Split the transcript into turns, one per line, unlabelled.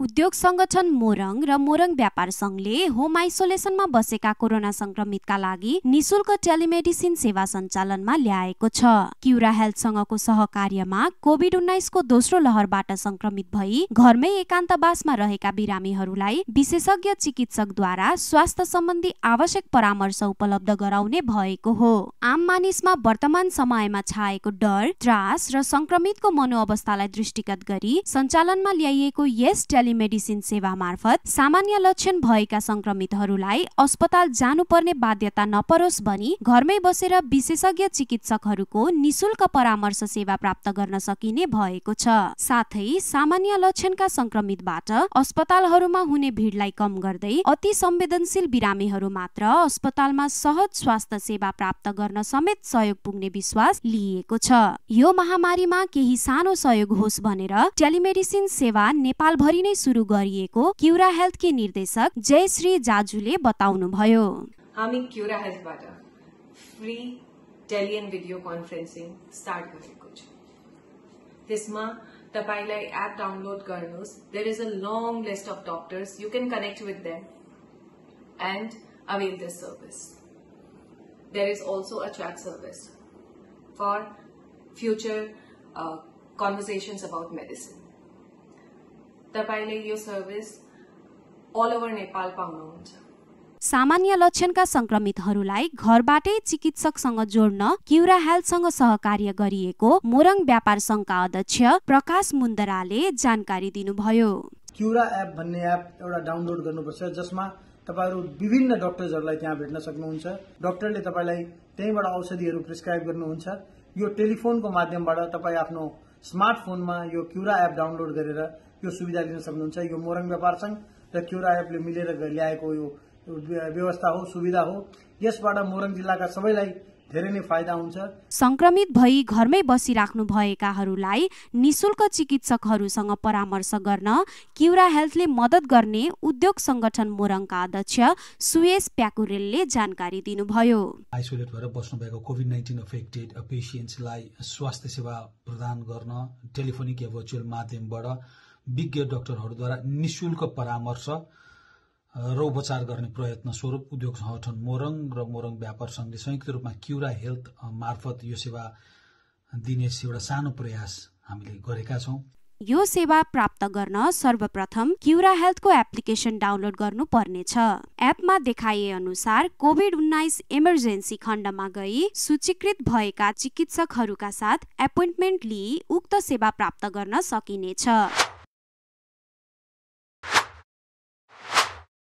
उद्योग संगठन मोरङ र मोरङ व्यापार संघले होम आइसोलेसनमा बसेका कोरोना संक्रमितका लागि निशुल्क टेलिमेडिसिन सेवा सञ्चालनमा ल्याएको छ क्युरा हेल्थसँगको सहकार्यमा कोभिड उन्नाइसको दोस्रो लहरबाट संक्रमित भई घरमै एकान्तवासमा रहेका बिरामीहरूलाई विशेषज्ञ चिकित्सकद्वारा स्वास्थ्य सम्बन्धी आवश्यक परामर्श उपलब्ध गराउने भएको हो आम मानिसमा वर्तमान समयमा छाएको डर त्रास र संक्रमितको मनोअवस्थालाई दृष्टिगत गरी सञ्चालनमा ल्याइएको यस टेलिमेडिसिन सेवा मार्फत सामान्य लक्षण भएका संक्रमितहरूलाई अस्पताल जानुपर्ने बाध्यता नपरोस् भनी घरमै बसेर विशेषज्ञ चिकित्सकहरूको निशुल्क परामर्श सेवा प्राप्त गर्न सकिने भएको छ साथै सामान्य लक्षणका संक्रमितबाट अस्पतालहरूमा हुने भिडलाई कम गर्दै अति संवेदनशील बिरामीहरू मात्र अस्पतालमा सहज स्वास्थ्य सेवा प्राप्त गर्न समेत सहयोग पुग्ने विश्वास लिइएको छ यो महामारीमा केही सानो सहयोग होस् भनेर टेलिमेडिसिन सेवा नेपालभरि नै शुरू करूरा हेल्थ के निर्देशक जयश्री श्री जाजू
हामी क्युरा हेल्थबाट free tele and video conferencing तपाईँलाई एप डाउनलोड गर्नुहोस् there is a long list of doctors you can connect with them and avail the service there is also a chat service for future conversations about medicine तपाईँले यो service all over Nepal पाउनुहुन्छ
सामान्य लक्षणका संक्रमितहरूलाई घरबाटै चिकित्सकसँग जोड्न क्युरा हेल्थसँग सहकार्य गरिएको मोरङ व्यापार संघका अध्यक्ष प्रकाश मुन्दराले जानकारी दिनुभयो
क्युरा एप भन्ने एप एउटा डाउनलोड गर्नुपर्छ जसमा तपाईँहरू विभिन्न डक्टर्सहरूलाई त्यहाँ भेट्न सक्नुहुन्छ डक्टरले तपाईँलाई त्यहीँबाट औषधिहरू प्रिस्क्राइब गर्नुहुन्छ यो टेलिफोनको माध्यमबाट तपाईँ आफ्नो स्मार्टफोनमा यो क्युरा एप डाउनलोड गरेर यो सुविधा लिन सक्नुहुन्छ यो मोरङ व्यापार सङ्घ र क्युरा एपले मिलेर ल्याएको यो व्यवस्था हो सुविधा हो यसबाट मोरङ जिल्लाका सबैलाई धेरै नै फाइदा हुन्छ
संक्रमित भई घरमै बसिराख्नु भएकाहरूलाई निशुल्क चिकित्सकहरूसँग परामर्श गर्न क्युरा हेल्थले मदत गर्ने उद्योग संगठन मोरङका अध्यक्ष सुएस प्याकुरेलले जानकारी दिनुभयो
आइसोलेट भएर बस्नुभएको कोभिड नाइन्टिन अफेक्टेड पेसियन्ट्सलाई स्वास्थ्य सेवा प्रदान गर्न टेलिफोनिक या भर्चुअल माध्यमबाट विज्ञ डाक्टरहरूद्वारा निशुल्क परामर्श र उपचार गर्ने प्रयत्न स्वरूप उद्योग संगठन मोरङ र मोरङ व्यापार सङ्घले संयुक्त रूपमा क्युरा हेल्थ मार्फत यो सेवा दिने एउटा सानो प्रयास हामीले गरेका छौँ
यो सेवा प्राप्त गर्न सर्वप्रथम क्युरा हेल्थको एप्लिकेसन डाउनलोड गर्नु पर्नेछ एपमा देखाइए अनुसार कोभिड उन्नाइस इमर्जेन्सी खण्डमा गई सूचीकृत भएका चिकित्सकहरूका साथ एपोइन्टमेन्ट लिई उक्त सेवा प्राप्त गर्न सकिनेछ